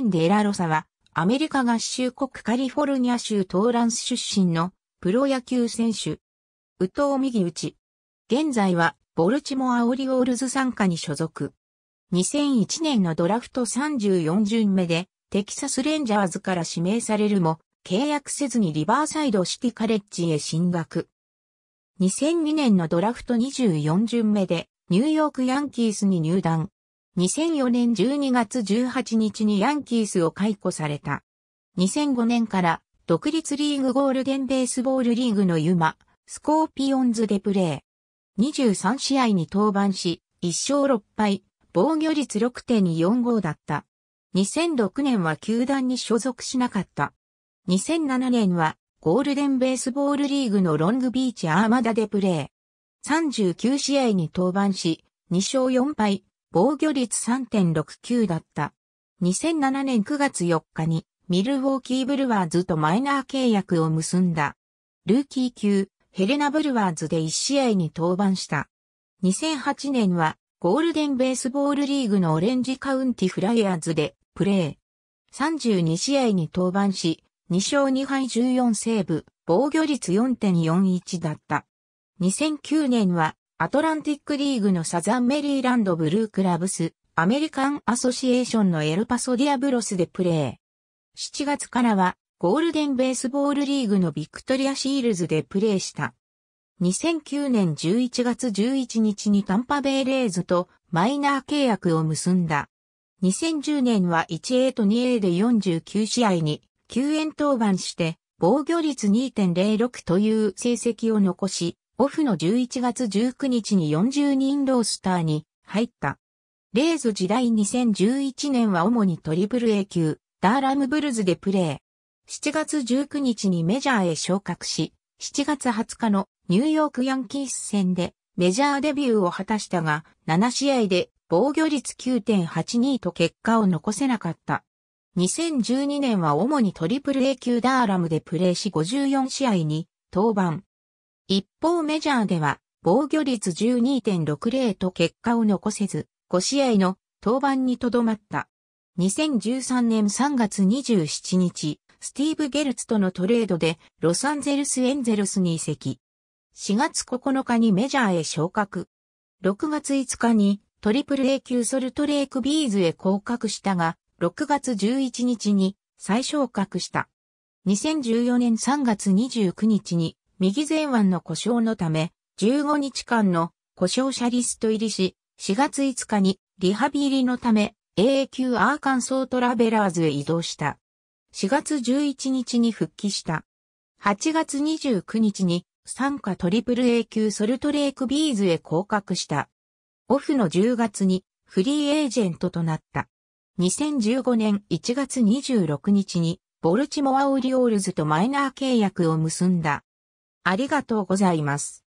ン・デ・ラ・ロサは、アメリカ合衆国カリフォルニア州トーランス出身のプロ野球選手。宇藤右打ち。現在は、ボルチモア・オリオールズ参加に所属。2001年のドラフト34巡目で、テキサス・レンジャーズから指名されるも、契約せずにリバーサイドシティカレッジへ進学。2002年のドラフト24巡目で、ニューヨーク・ヤンキースに入団。2004年12月18日にヤンキースを解雇された。2005年から独立リーグゴールデンベースボールリーグのユマ、スコーピオンズでプレー。23試合に登板し、1勝6敗、防御率6.45だった。2006年は球団に所属しなかった。2007年はゴールデンベースボールリーグのロングビーチアーマダでプレー。39試合に登板し、2勝4敗、防御率3.69だった。2007年9月4日にミルウォーキーブルワーズとマイナー契約を結んだ。ルーキー級ヘレナ・ブルワーズで1試合に登板した。2008年はゴールデンベースボールリーグのオレンジカウンティフライヤーズでプレー。32試合に登板し、2勝2敗14セーブ、防御率4.41だった。2009年はアトランティックリーグのサザンメリーランドブルークラブス、アメリカンアソシエーションのエルパソディアブロスでプレー。7月からは、ゴールデンベースボールリーグのビクトリアシールズでプレーした。2009年11月11日にタンパベイレーズとマイナー契約を結んだ。2010年は 1A と 2A で49試合に9円登板して防御率2.06という成績を残し、オフの11月19日に40人ロースターに入った。レーズ時代2011年は主にトリプル A 級、ダーラムブルズでプレー。7月19日にメジャーへ昇格し、7月20日のニューヨークヤンキース戦でメジャーデビューを果たしたが、7試合で防御率9.82と結果を残せなかった。2012年は主にトリプル A 級ダーラムでプレーし54試合に登板。一方メジャーでは防御率12.60と結果を残せず、5試合の登板にとどまった。2013年3月27日、スティーブ・ゲルツとのトレードでロサンゼルス・エンゼルスに移籍。4月9日にメジャーへ昇格。6月5日にトリプル A 級ソルトレイクビーズへ降格したが、6月11日に再昇格した。2014年3月29日に右前腕の故障のため、15日間の故障者リスト入りし、4月5日にリハビリのため AA 級アーカンソートラベラーズへ移動した。4月11日に復帰した。8月29日に参加トリプル A 級ソルトレイクビーズへ降格した。オフの10月にフリーエージェントとなった。2015年1月26日にボルチモアオリオールズとマイナー契約を結んだ。ありがとうございます。